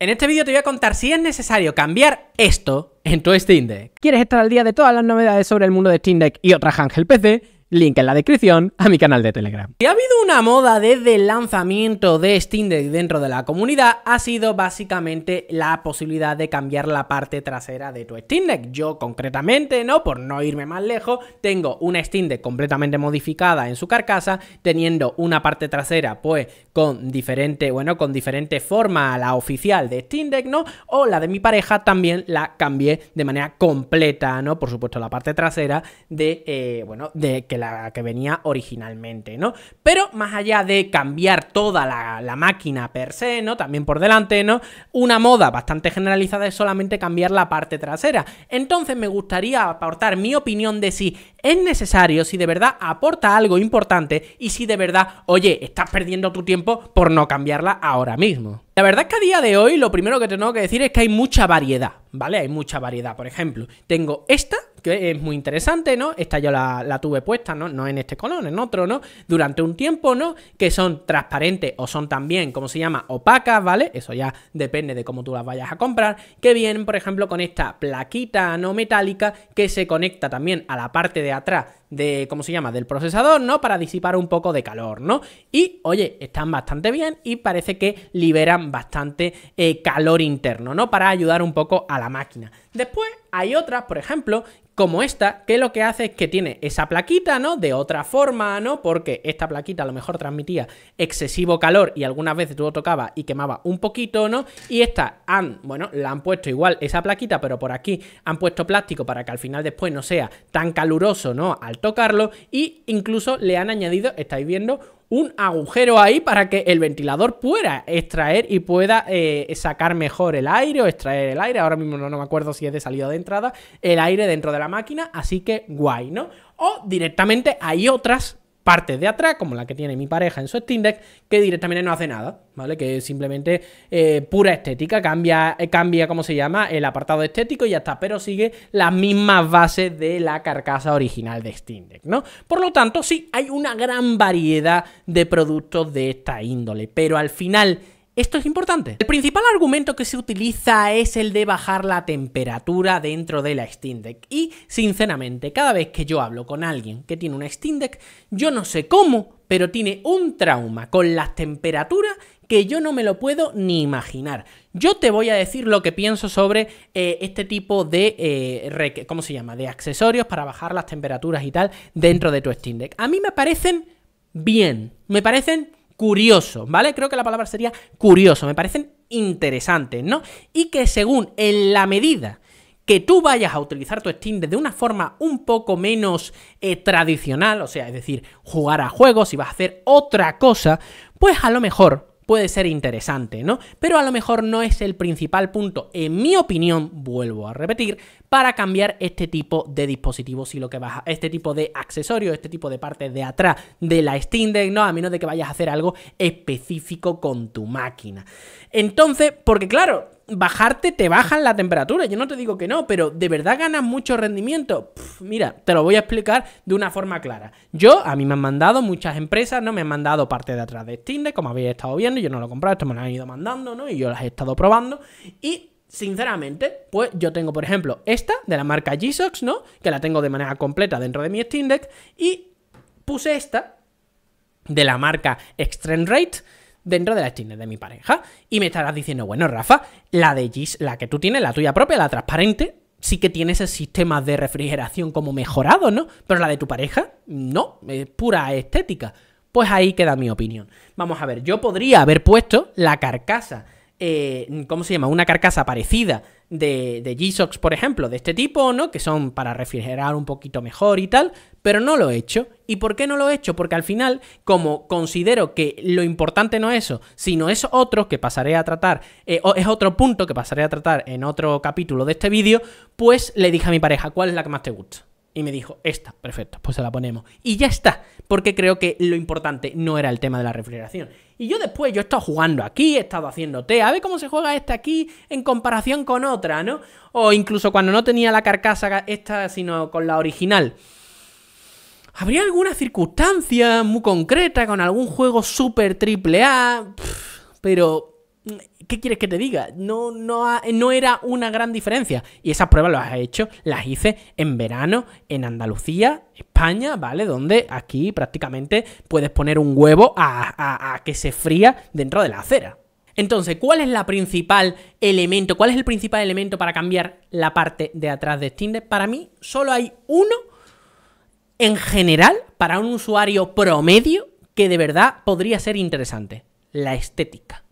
En este vídeo te voy a contar si es necesario cambiar esto en tu Steam Deck. ¿Quieres estar al día de todas las novedades sobre el mundo de Steam Deck y otras Ángel PC? link en la descripción a mi canal de Telegram. Si ha habido una moda desde el lanzamiento de Steam Deck dentro de la comunidad, ha sido básicamente la posibilidad de cambiar la parte trasera de tu Steam Deck. Yo concretamente, ¿no? Por no irme más lejos, tengo una Steam Deck completamente modificada en su carcasa, teniendo una parte trasera pues con diferente, bueno, con diferente forma a la oficial de Steam Deck, ¿no? O la de mi pareja también la cambié de manera completa, ¿no? Por supuesto la parte trasera de, eh, bueno, de que la que venía originalmente, ¿no? Pero más allá de cambiar toda la, la máquina per se, ¿no? También por delante, ¿no? Una moda bastante generalizada es solamente cambiar la parte trasera. Entonces me gustaría aportar mi opinión de si es necesario, si de verdad aporta algo importante y si de verdad, oye, estás perdiendo tu tiempo por no cambiarla ahora mismo. La verdad es que a día de hoy lo primero que tengo que decir es que hay mucha variedad, ¿vale? Hay mucha variedad. Por ejemplo, tengo esta, que es muy interesante, ¿no? Esta yo la, tuve puesta, ¿no? No en este color, en otro, ¿no? Durante un tiempo, ¿no? Que son transparentes o son también, como se llama? Opacas, ¿vale? Eso ya depende de cómo tú las vayas a comprar. Que vienen, por ejemplo, con esta plaquita no metálica que se conecta también a la parte de atrás de, ¿cómo se llama?, del procesador, ¿no? Para disipar un poco de calor, ¿no? Y, oye, están bastante bien y parece que liberan bastante eh, calor interno, ¿no? Para ayudar un poco a la máquina. Después hay otras, por ejemplo, como esta, que lo que hace es que tiene esa plaquita, ¿no? De otra forma, ¿no? Porque esta plaquita a lo mejor transmitía excesivo calor y algunas veces tú lo tocabas y quemaba un poquito, ¿no? Y esta han, bueno, la han puesto igual esa plaquita, pero por aquí han puesto plástico para que al final después no sea tan caluroso, ¿no? Al tocarlo y incluso le han añadido, estáis viendo, un agujero ahí para que el ventilador pueda extraer y pueda eh, sacar mejor el aire o extraer el aire. Ahora mismo no, no me acuerdo si es de salida o de entrada, el aire dentro de la máquina, así que guay, ¿no? O directamente hay otras partes de atrás, como la que tiene mi pareja en su Steam Deck, que directamente no hace nada, ¿vale? Que simplemente eh, pura estética, cambia, eh, cambia, ¿cómo se llama? El apartado estético y ya está, pero sigue las mismas bases de la carcasa original de Steam Deck, ¿no? Por lo tanto, sí, hay una gran variedad de productos de esta índole, pero al final esto es importante. El principal argumento que se utiliza es el de bajar la temperatura dentro de la Steam Deck. Y sinceramente, cada vez que yo hablo con alguien que tiene una Steam Deck, yo no sé cómo, pero tiene un trauma con las temperaturas que yo no me lo puedo ni imaginar. Yo te voy a decir lo que pienso sobre eh, este tipo de, eh, ¿cómo se llama? De accesorios para bajar las temperaturas y tal dentro de tu Steam Deck. A mí me parecen bien, me parecen curioso, ¿vale? Creo que la palabra sería curioso, me parecen interesantes, ¿no? Y que según en la medida que tú vayas a utilizar tu Steam de una forma un poco menos eh, tradicional, o sea, es decir, jugar a juegos, y vas a hacer otra cosa, pues a lo mejor puede ser interesante, ¿no? Pero a lo mejor no es el principal punto, en mi opinión, vuelvo a repetir, para cambiar este tipo de dispositivos y lo que vas este tipo de accesorios, este tipo de partes de atrás de la Steam Deck, ¿no? A menos de que vayas a hacer algo específico con tu máquina. Entonces, porque claro, bajarte te bajan la temperatura. Yo no te digo que no, pero ¿de verdad ganas mucho rendimiento? mira, te lo voy a explicar de una forma clara. Yo, a mí me han mandado muchas empresas, no me han mandado parte de atrás de Steam, como habéis estado viendo, yo no lo he comprado, esto me lo han ido mandando, ¿no? Y yo las he estado probando. Y sinceramente, pues yo tengo, por ejemplo, esta de la marca G-Sox, ¿no? Que la tengo de manera completa dentro de mi Steam Deck. Y puse esta de la marca Extreme Rate dentro de las tiendas de mi pareja. Y me estarás diciendo, bueno, Rafa, la de Gis, la que tú tienes, la tuya propia, la transparente, sí que tiene ese sistema de refrigeración como mejorado, ¿no? Pero la de tu pareja, no, es pura estética. Pues ahí queda mi opinión. Vamos a ver, yo podría haber puesto la carcasa, eh, ¿cómo se llama? Una carcasa parecida de, de g sox por ejemplo, de este tipo, ¿no? Que son para refrigerar un poquito mejor y tal, pero no lo he hecho. ¿Y por qué no lo he hecho? Porque al final, como considero que lo importante no es eso, sino es otro que pasaré a tratar, eh, o es otro punto que pasaré a tratar en otro capítulo de este vídeo, pues le dije a mi pareja, ¿cuál es la que más te gusta? Y me dijo, esta, perfecto, pues se la ponemos. Y ya está, porque creo que lo importante no era el tema de la refrigeración, y yo después, yo he estado jugando aquí, he estado haciendo té, a ver cómo se juega esta aquí en comparación con otra, ¿no? O incluso cuando no tenía la carcasa esta, sino con la original. ¿Habría alguna circunstancia muy concreta con algún juego super triple A? Pero ¿qué quieres que te diga? No, no, era una gran diferencia. Y esas pruebas las he hecho, las hice en verano, en Andalucía, España, ¿vale? Donde aquí prácticamente puedes poner un huevo a, que se fría dentro de la acera. Entonces, ¿cuál es la principal elemento? ¿Cuál es el principal elemento para cambiar la parte de atrás de Tinder? Para mí, solo hay uno en general para un usuario promedio que de verdad podría ser interesante. La estética.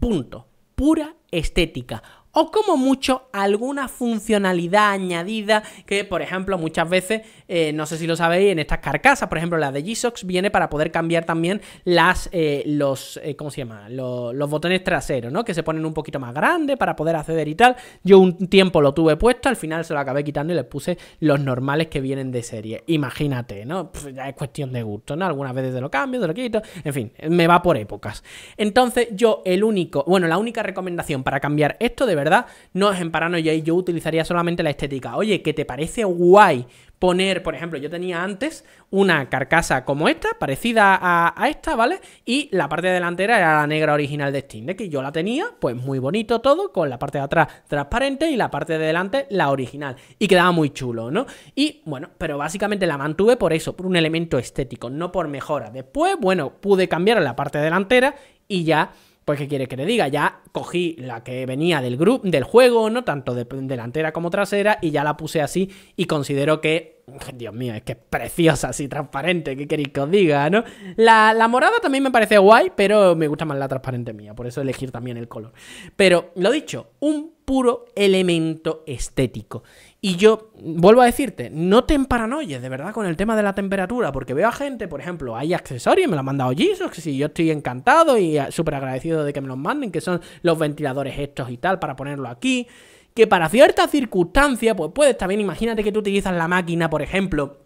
Punto. Pura estética o como mucho alguna funcionalidad añadida que, por ejemplo, muchas veces, eh, no sé si lo sabéis, en estas carcasas, por ejemplo, la de g sox viene para poder cambiar también las, eh, los, eh, se llama? Los, botones traseros, ¿no? Que se ponen un poquito más grandes para poder acceder y tal. Yo un tiempo lo tuve puesto, al final se lo acabé quitando y le puse los normales que vienen de serie. Imagínate, ¿no? ya es cuestión de gusto, ¿no? Algunas veces de lo cambio, te lo quito, en fin, me va por épocas. Entonces yo el único, bueno, la única recomendación para cambiar esto de verdad no es en paranoia y yo utilizaría solamente la estética. Oye, que te parece guay poner, por ejemplo, yo tenía antes una carcasa como esta, parecida a, esta, ¿vale? Y la parte delantera era la negra original de Steam de que yo la tenía, pues muy bonito todo, con la parte de atrás transparente y la parte de delante la original. Y quedaba muy chulo, ¿no? Y bueno, pero básicamente la mantuve por eso, por un elemento estético, no por mejora. Después, bueno, pude cambiar la parte delantera y ya pues, ¿qué quiere que le diga? Ya cogí la que venía del grupo, del juego, ¿no? Tanto de delantera como trasera, y ya la puse así. Y considero que. Dios mío, es que es preciosa, así transparente, ¿qué queréis que os diga, no? La, la morada también me parece guay, pero me gusta más la transparente mía, por eso elegir también el color. Pero, lo dicho, un puro elemento estético. Y yo vuelvo a decirte, no te emparanoies de verdad con el tema de la temperatura, porque veo a gente, por ejemplo, hay accesorios, me lo han mandado Jesus, que sí, yo estoy encantado y ah, súper agradecido de que me los manden, que son los ventiladores estos y tal, para ponerlo aquí, que para ciertas circunstancias, pues puedes también, imagínate que tú utilizas la máquina, por ejemplo,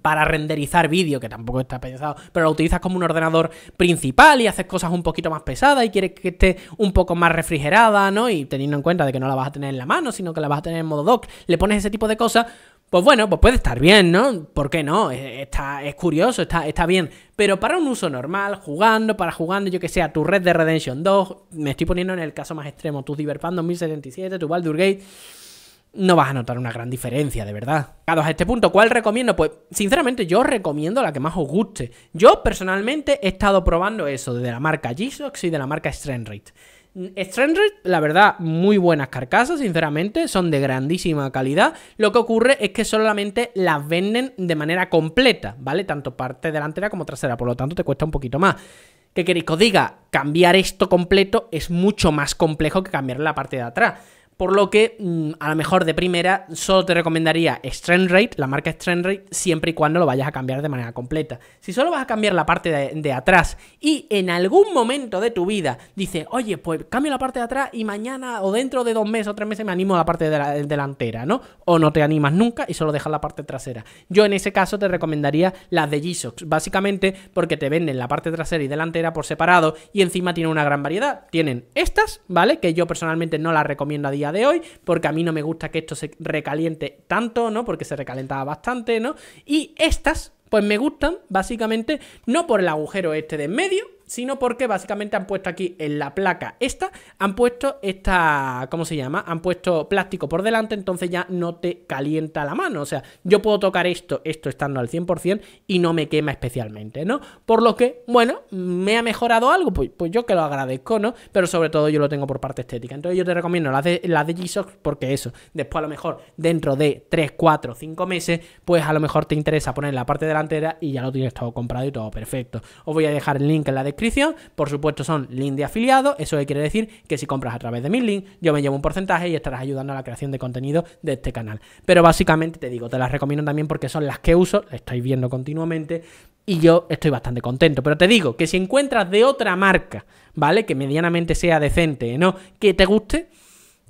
para renderizar vídeo, que tampoco está pensado, pero lo utilizas como un ordenador principal y haces cosas un poquito más pesadas y quieres que esté un poco más refrigerada, ¿no? Y teniendo en cuenta de que no la vas a tener en la mano, sino que la vas a tener en modo dock, le pones ese tipo de cosas, pues bueno, pues puede estar bien, ¿no? ¿Por qué no? Eh, está, es curioso, está, está bien. Pero para un uso normal, jugando, para jugando, yo que sea tu red de Redemption 2, me estoy poniendo en el caso más extremo, tu Diverpando 2077, tu Baldur Gate no vas a notar una gran diferencia, de verdad. Dado a este punto, ¿cuál recomiendo? Pues sinceramente yo recomiendo la que más os guste. Yo personalmente he estado probando eso de la marca g y de la marca Strength mm, Strandred, la verdad, muy buenas carcasas, sinceramente, son de grandísima calidad. Lo que ocurre es que solamente las venden de manera completa, ¿vale? Tanto parte delantera como trasera, por lo tanto te cuesta un poquito más. ¿Qué queréis que os diga? Cambiar esto completo es mucho más complejo que cambiar la parte de atrás. Por lo que, mm, a lo mejor de primera, solo te recomendaría Strength Rate, la marca Strength Rate, siempre y cuando lo vayas a cambiar de manera completa. Si solo vas a cambiar la parte de, atrás y en algún momento de tu vida dices, oye, pues cambio la parte de atrás y mañana o dentro de dos meses o tres meses me animo a la parte de la, delantera, ¿no? O no te animas nunca y solo dejas la parte trasera. Yo en ese caso te recomendaría las de G-Shox, básicamente porque te venden la parte trasera y delantera por separado y encima tiene una gran variedad. Tienen estas, ¿vale? Que yo personalmente no las recomiendo a día de hoy, porque a mí no me gusta que esto se recaliente tanto, ¿no? Porque se recalentaba bastante, ¿no? Y estas, pues me gustan, básicamente, no por el agujero este de en medio, sino porque básicamente han puesto aquí en la placa esta, han puesto esta, ¿cómo se llama? Han puesto plástico por delante, entonces ya no te calienta la mano, o sea, yo puedo tocar esto, esto estando al 100% y no me quema especialmente, ¿no? Por lo que, bueno, me ha mejorado algo, pues, pues yo que lo agradezco, ¿no? Pero sobre todo yo lo tengo por parte estética, entonces yo te recomiendo las de, de G-Shock porque eso, después a lo mejor dentro de 3, 4, 5 meses, pues a lo mejor te interesa poner la parte delantera y ya lo tienes todo comprado y todo perfecto. Os voy a dejar el link en la descripción por supuesto son link de afiliados eso quiere decir que si compras a través de mi link, yo me llevo un porcentaje y estarás ayudando a la creación de contenido de este canal. Pero básicamente te digo, te las recomiendo también porque son las que uso, las estoy viendo continuamente, y yo estoy bastante contento. Pero te digo que si encuentras de otra marca, ¿vale? Que medianamente sea decente, ¿no? Que te guste,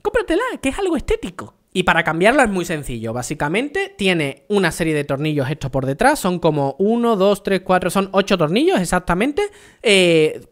cómpratela, que es algo estético. Y para cambiarlo es muy sencillo. Básicamente tiene una serie de tornillos estos por detrás. Son como 1, 2, 3, 4, son 8 tornillos exactamente.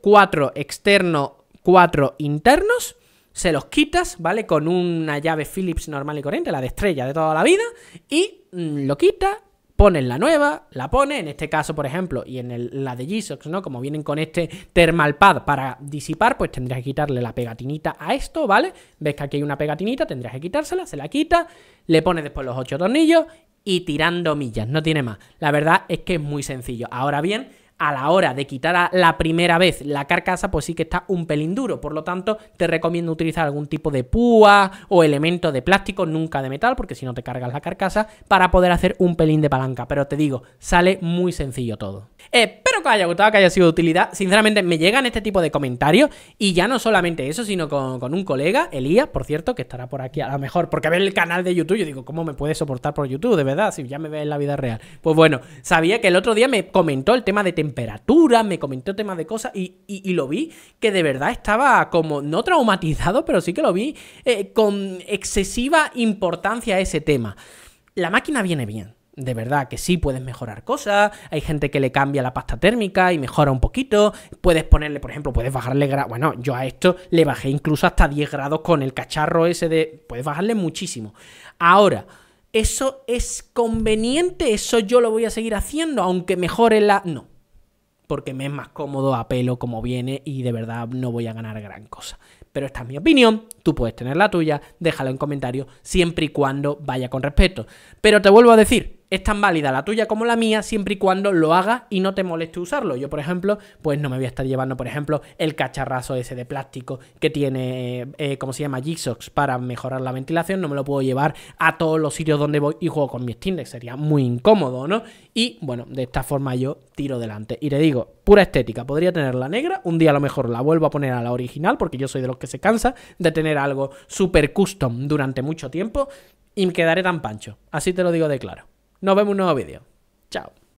4 externos, 4 internos. Se los quitas, ¿vale? Con una llave Phillips normal y corriente, la de estrella de toda la vida. Y mm, lo quitas, ponen la nueva, la pone, en este caso, por ejemplo, y en la de g sox ¿no? Como vienen con este thermal pad para disipar, pues tendrías que quitarle la pegatinita a esto, ¿vale? Ves que aquí hay una pegatinita, tendrías que quitársela, se la quita, le pones después los ocho tornillos y tirando millas, no tiene más. La verdad es que es muy sencillo. Ahora bien, a la hora de quitar la primera vez la carcasa, pues sí que está un pelín duro. Por lo tanto, te recomiendo utilizar algún tipo de púa o elemento de plástico, nunca de metal, porque si no te cargas la carcasa, para poder hacer un pelín de palanca. Pero te digo, sale muy sencillo todo. ¡Eh, que haya gustado, que haya sido de utilidad. Sinceramente, me llegan este tipo de comentarios y ya no solamente eso, sino con, un colega, Elías, por cierto, que estará por aquí a lo mejor, porque ve el canal de YouTube. Yo digo, ¿cómo me puede soportar por YouTube? De verdad, si ya me ve en la vida real. Pues bueno, sabía que el otro día me comentó el tema de temperatura, me comentó tema de cosas y, lo vi que de verdad estaba como no traumatizado, pero sí que lo vi eh, con excesiva importancia a ese tema. La máquina viene bien de verdad que sí puedes mejorar cosas. Hay gente que le cambia la pasta térmica y mejora un poquito. Puedes ponerle, por ejemplo, puedes bajarle Bueno, yo a esto le bajé incluso hasta 10 grados con el cacharro ese de. Puedes bajarle muchísimo. Ahora. ¿Eso es conveniente? ¿Eso yo lo voy a seguir haciendo? Aunque mejore la. No. Porque me es más cómodo a pelo como viene y de verdad no voy a ganar gran cosa. Pero esta es mi opinión, tú puedes tener la tuya, déjalo en comentarios siempre y cuando vaya con respeto. Pero te vuelvo a decir, es tan válida la tuya como la mía siempre y cuando lo hagas y no te moleste usarlo. Yo, por ejemplo, pues no me voy a estar llevando, por ejemplo, el cacharrazo ese de plástico que tiene, como eh, ¿cómo se llama? jixox, para mejorar la ventilación. No me lo puedo llevar a todos los sitios donde voy y juego con mi Steam Deck. Sería muy incómodo, ¿no? Y bueno, de esta forma yo tiro delante. Y te digo, pura estética. Podría tener la negra, un día a lo mejor la vuelvo a poner a la original porque yo soy de los que se cansa de tener algo súper custom durante mucho tiempo y me quedaré tan pancho. Así te lo digo de claro. Nos vemos en un nuevo vídeo. Chao.